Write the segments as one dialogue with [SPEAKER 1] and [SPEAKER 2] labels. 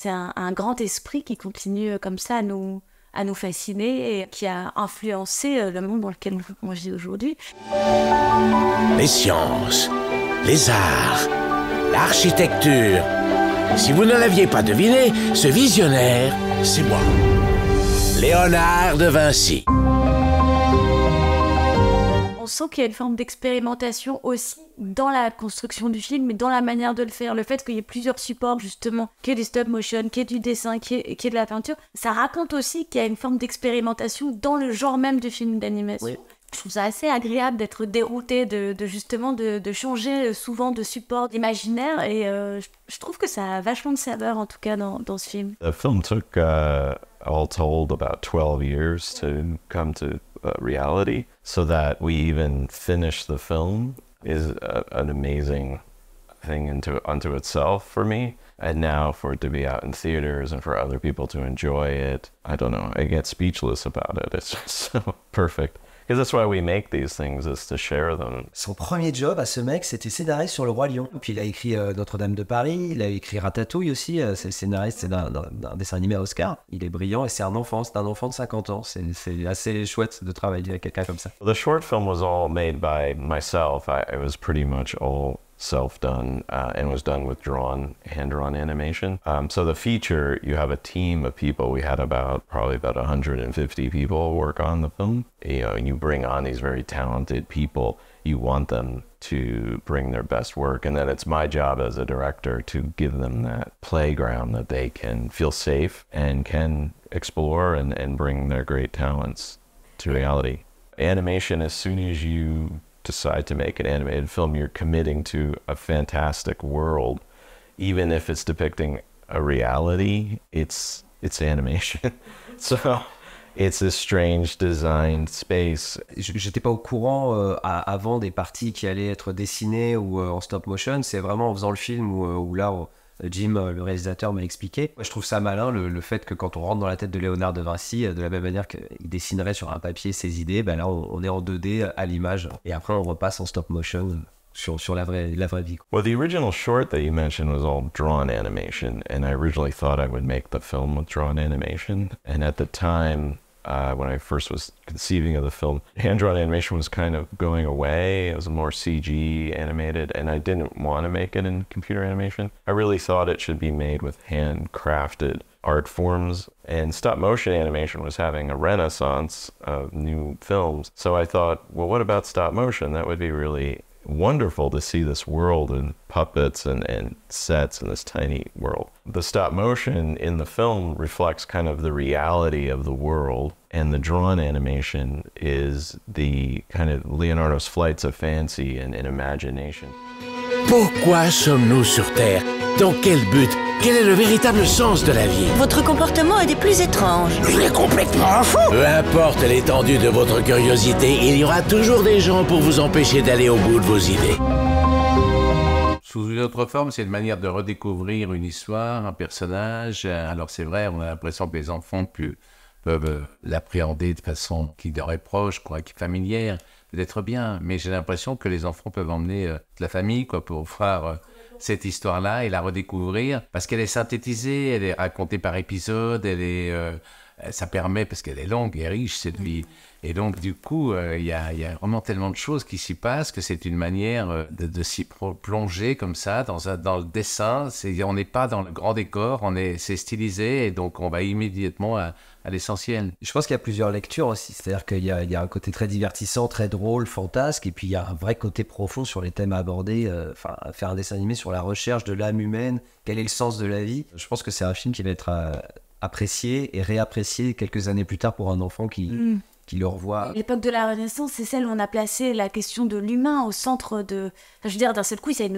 [SPEAKER 1] C'est un, grand esprit qui continue euh, comme ça à nous, à nous fasciner et qui a influencé euh, le monde dans lequel on vit aujourd'hui. Les
[SPEAKER 2] sciences, les arts, l'architecture. Si vous ne l'aviez pas deviné, ce visionnaire, c'est moi. Léonard de Vinci
[SPEAKER 1] sent qu'il y a une forme d'expérimentation aussi dans la construction du film, mais dans la manière de le faire. Le fait qu'il y ait plusieurs supports, justement, qu'il y ait des stop motion, qu'il y ait du dessin, qu'il y, ait de la peinture, ça raconte aussi qu'il y a une forme d'expérimentation dans le genre même du film d'animation. je trouve ça assez agréable d'être dérouté, de, justement de, changer souvent de support d'imaginaire. Et euh, je, trouve que ça a vachement de saveur, en tout cas, dans, dans ce film.
[SPEAKER 3] Le film took uh, all told about 12 years to come to Uh, reality so that we even finish the film is a, an amazing thing into unto itself for me and now for it to be out in theaters and for other people to enjoy it i don't know i get speechless about it it's just so perfect Son
[SPEAKER 4] premier job à ce mec, c'était scénariste sur le Roi Lion. Puis il a écrit euh, Notre-Dame de Paris, il a écrit Ratatouille aussi, euh, c'est le scénariste d'un dessin animé à Oscar. Il est brillant et c'est un enfant, c'est un enfant de 50 ans. C'est assez chouette de travailler avec quelqu'un comme ça.
[SPEAKER 3] The film was all made by myself. I, it was pretty much self-done uh, and was done with drawn hand-drawn animation um, so the feature you have a team of people we had about probably about 150 people work on the film you know and you bring on these very talented people you want them to bring their best work and then it's my job as a director to give them that playground that they can feel safe and can explore and, and bring their great talents to reality animation as soon as you decide to make an animated film, you're committing to a fantastic world, even if it's depicting a reality. It's it's animation, so. It's a strange designed space. J'étais pas au courant euh, avant des parties qui allaient être dessinées
[SPEAKER 4] ou euh, en stop motion. C'est vraiment en faisant le film où, euh, où là, Euh, Jim, euh, le réalisateur, m'a expliqué. Moi, je trouve ça malin, le, fait que quand on rentre dans la tête de Léonard de Vinci, euh, de la même manière qu'il dessinerait sur un papier ses idées, ben là, on, est en 2D à l'image. Et après, on repasse en stop motion. Sur, sur la, vraie, la vraie vie.
[SPEAKER 3] Well, the original short that you mentioned was all drawn animation, and I originally thought I would make the film with drawn animation. And at the time, uh, when I first was conceiving of the film, hand drawn animation was kind of going away. It was more CG animated, and I didn't want to make it in computer animation. I really thought it should be made with handcrafted art forms, and stop motion animation was having a renaissance of new films. So I thought, well, what about stop motion? That would be really wonderful to see this world and puppets and, and sets in this tiny world. The stop motion in the film reflects kind of the reality of the world, and the drawn animation is the kind of Leonardo's flights of fancy and, and imagination.
[SPEAKER 2] Pourquoi sommes-nous sur Terre? Dans quel but Quel est le véritable sens de la vie
[SPEAKER 1] Votre comportement est des plus étranges. Il est complètement fou Peu
[SPEAKER 2] importe l'étendue de votre curiosité, il y aura toujours des gens pour vous empêcher d'aller au bout de vos idées. Sous une autre forme, c'est une manière de redécouvrir une histoire, un personnage. Alors c'est vrai, on a l'impression que les enfants peuvent euh, l'appréhender de façon qui leur est proche, quoi, qui est familière d'être bien. Mais j'ai l'impression que les enfants peuvent emmener euh, la famille quoi, pour faire euh, cette histoire-là et la redécouvrir, parce qu'elle est synthétisée, elle est racontée par épisode, elle est... Euh, euh, ça permet, parce qu'elle est longue et riche, cette vie. Et donc, du coup, euh, il y, a, vraiment tellement de choses qui s'y passent que c'est une manière euh, de, s'y plonger comme ça, dans, dans le dessin. on n'est pas dans le grand décor, on est, c'est stylisé, et donc on va immédiatement à, l'essentiel. Je pense qu'il y a plusieurs lectures aussi,
[SPEAKER 4] c'est-à-dire qu'il y, a, un côté très divertissant, très drôle, fantasque, et puis il y a un vrai côté profond sur les thèmes abordés, enfin, faire un dessin animé sur la recherche de l'âme humaine, quel est le sens de la vie. Je pense que c'est un film qui va être apprécié et réapprécié quelques années plus tard pour un enfant qui, mm. qui le revoit.
[SPEAKER 1] L'époque de la Renaissance, c'est celle où on a placé la question de l'humain au centre de. je veux dire, d'un seul coup, c'est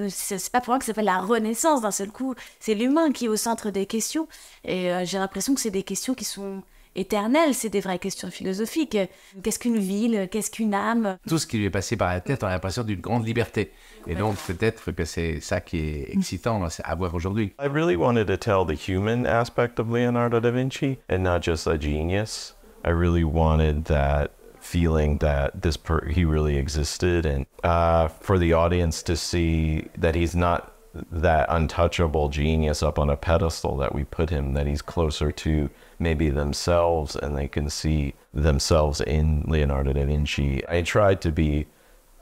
[SPEAKER 1] pas pour rien que ça s'appelle la Renaissance, d'un seul coup, c'est l'humain qui est au centre des questions. Et euh, j'ai l'impression que c'est des questions qui sont éternelle. C'est des vraies questions philosophiques. Qu'est-ce qu'une ville Qu'est-ce qu'une âme
[SPEAKER 2] Tout ce qui lui est passé par la tête, on a l'impression d'une grande liberté. Et donc
[SPEAKER 3] peut-être que c'est ça qui est excitant à voir aujourd'hui. I really wanted to tell the human aspect of Leonardo da Vinci and not just a genius. I really wanted that feeling that this he really existed and uh, for the audience to see that he's not that untouchable genius up on a pedestal that we put him, that he's closer to maybe themselves and they can see themselves in Leonardo da Vinci. I tried to be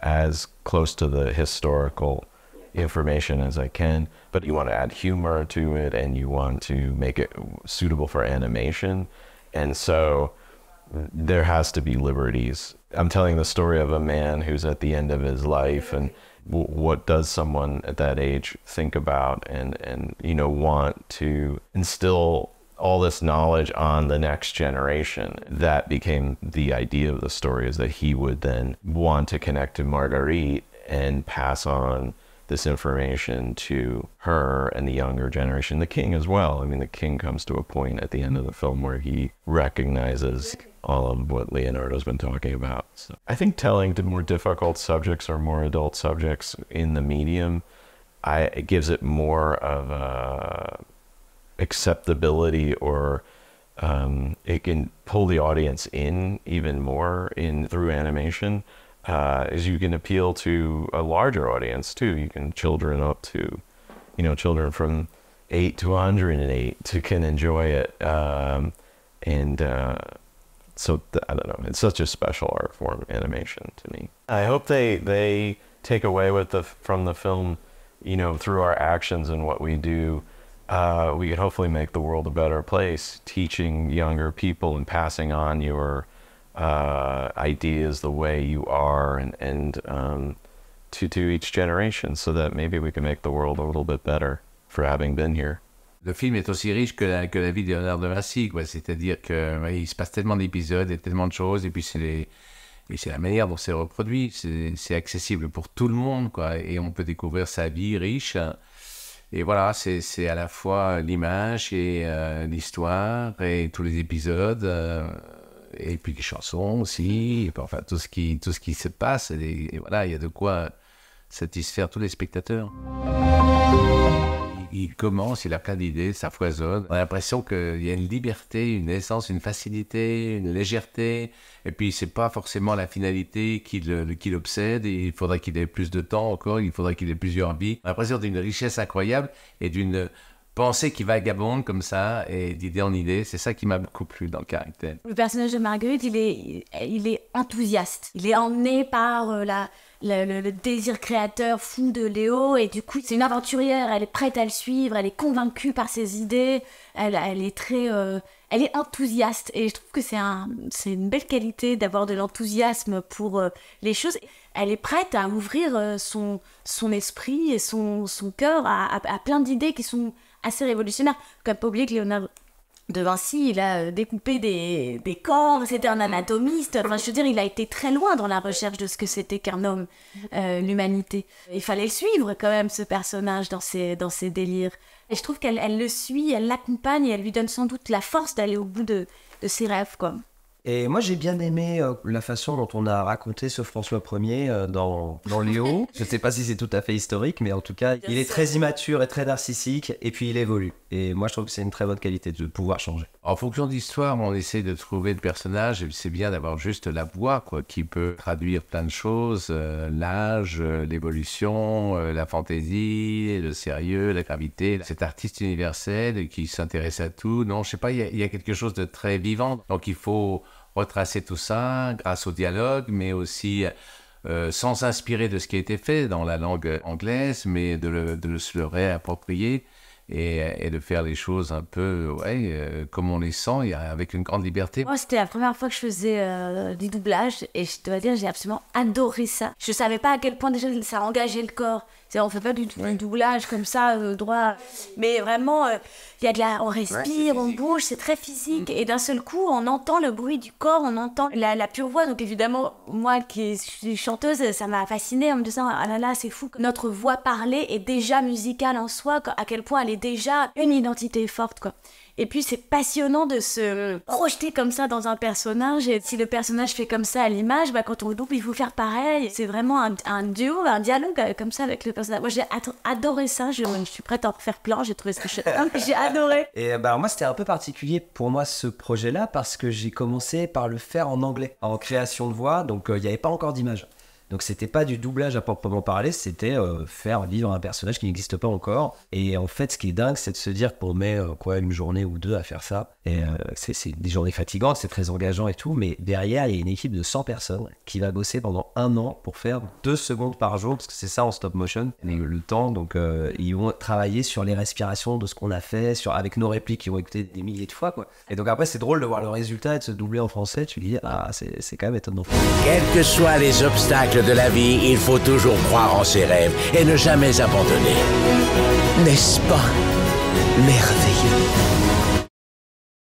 [SPEAKER 3] as close to the historical information as I can, but you want to add humor to it and you want to make it suitable for animation. And so there has to be liberties. I'm telling the story of a man who's at the end of his life and what does someone at that age think about and and you know want to instill all this knowledge on the next generation. That became the idea of the story is that he would then want to connect to Marguerite and pass on this information to her and the younger generation, the king as well. I mean, the king comes to a point at the end of the film where he recognizes all of what Leonardo's been talking about. So I think telling to more difficult subjects or more adult subjects in the medium, I it gives it more of a acceptability or um, it can pull the audience in even more in through animation. Uh, is you can appeal to a larger audience too. You can children up to, you know, children from eight to 108 to can enjoy it. Um, and uh, so I don't know. It's such a special art form, animation to me. I hope they they take away with the from the film, you know, through our actions and what we do, uh, we could hopefully make the world a better place, teaching younger people and passing on your uh, ideas the way you are and and um, to to each generation, so that maybe we can make the world a little bit better for having been here. Le film est aussi riche que
[SPEAKER 2] la, que la vie de Léonard de Vinci, quoi. C'est-à-dire que il se passe tellement d'épisodes et tellement de choses, et puis c'est c'est la manière dont c'est reproduit, c'est accessible pour tout le monde, quoi. Et on peut découvrir sa vie riche. Et voilà, c'est à la fois l'image et euh, l'histoire et tous les épisodes. Euh, et puis les chansons aussi, enfin tout ce qui, tout ce qui se passe, et, et voilà, il y a de quoi satisfaire tous les spectateurs il commence, il a plein d'idées, ça foisonne. On a l'impression qu'il y a une liberté, une essence, une facilité, une légèreté. Et puis, c'est pas forcément la finalité qui l'obsède. Il faudrait qu'il ait plus de temps encore, il faudrait qu'il ait plusieurs vies. On a l'impression d'une richesse incroyable et d'une Pensée qui vagabonde comme ça et d'idée en idée, c'est ça qui m'a beaucoup plu dans le caractère.
[SPEAKER 1] Le personnage de Marguerite, il est, il est enthousiaste. Il est emmené par euh, la, le, désir créateur fou de Léo et du coup c'est une aventurière, elle est prête à le suivre, elle est convaincue par ses idées, elle, elle est très... Euh, elle est enthousiaste et je trouve que c'est un, c'est une belle qualité d'avoir de l'enthousiasme pour euh, les choses. Elle est prête à ouvrir son, son esprit et son, son cœur à plein d'idées qui sont assez révolutionnaire. comme même pas oublier que Léonard de Vinci, il a euh, découpé des, des corps, c'était un anatomiste. Enfin, je veux dire, il a été très loin dans la recherche de ce que c'était qu'un homme, euh, l'humanité. Il fallait le suivre quand même, ce personnage, dans ses, dans ses délires. Et je trouve qu'elle elle le suit, elle l'accompagne et elle lui donne sans doute la force d'aller au bout de, de ses rêves, quoi.
[SPEAKER 4] Et moi, j'ai bien aimé euh, la façon dont on a raconté ce François 1er euh, dans, dans Léo. Je ne sais pas si c'est tout à fait historique, mais en tout cas, il est très immature et très narcissique, et puis il évolue. Et moi, je trouve que c'est une très bonne qualité de pouvoir changer. En fonction de l'histoire, on essaie de trouver le personnage, et c'est bien d'avoir juste la
[SPEAKER 2] voix, quoi, qui peut traduire plein de choses euh, l'âge, l'évolution, la fantaisie, le sérieux, la gravité. Cet artiste universel qui s'intéresse à tout. Non, je ne sais pas, il y, a quelque chose de très vivant. Donc, il faut retracer tout ça grâce au dialogue, mais aussi euh, sans s'inspirer de ce qui a été fait dans la langue anglaise, mais de, le, de se le réapproprier et, de faire les choses un peu ouais, euh, comme on les sent avec une grande liberté. Moi,
[SPEAKER 1] c'était la première fois que je faisais euh, du doublage et je dois dire, j'ai absolument adoré ça. Je savais pas à quel point déjà ça engageait le corps. On on fait pas du, doublage comme ça, euh, droit. Mais vraiment, il y a de la, on respire, on bouge, c'est très physique. Mm. Et d'un seul coup, on entend le bruit du corps, on entend la, pure voix. Donc évidemment, moi qui suis chanteuse, ça m'a fascinée en me disant, ah là là, c'est fou. Notre voix parlée est déjà musicale en soi, à quel point elle est déjà une identité forte, quoi. Et puis c'est passionnant de se projeter comme ça dans un personnage. Et si le personnage fait comme ça à l'image, bah quand on double, il faut faire pareil. C'est vraiment un, duo, un dialogue euh, comme ça avec le personnage. Moi j'ai adoré ça. Je, suis prête à en faire plein. J'ai trouvé ce que hein, j'ai
[SPEAKER 4] adoré. Et euh, bah moi c'était un peu particulier pour moi ce projet-là parce que j'ai commencé par le faire en anglais, en création de voix. Donc euh, il n'y avait pas encore d'image. Donc c'était pas du doublage à proprement parler, c'était euh, faire vivre un personnage qui n'existe pas encore. Et en fait, ce qui est dingue, c'est de se dire qu'on met euh, quoi une journée ou deux à faire ça. Et euh, c'est des journées fatigantes, c'est très engageant et tout, mais derrière, il y a une équipe de 100 personnes qui va bosser pendant un an pour faire deux secondes par jour, parce que c'est ça en stop motion, le, le temps. Donc ils vont travailler sur les respirations de ce qu'on a fait, sur avec nos répliques qu'ils vont écouter des milliers de fois, quoi. Et donc après, c'est drôle de voir le résultat et de se doubler en français. Tu dis ah c'est quand même étonnant.
[SPEAKER 2] Quels que soient les obstacles de la vie, il faut toujours croire en ses rêves et ne jamais abandonner. N'est-ce pas merveilleux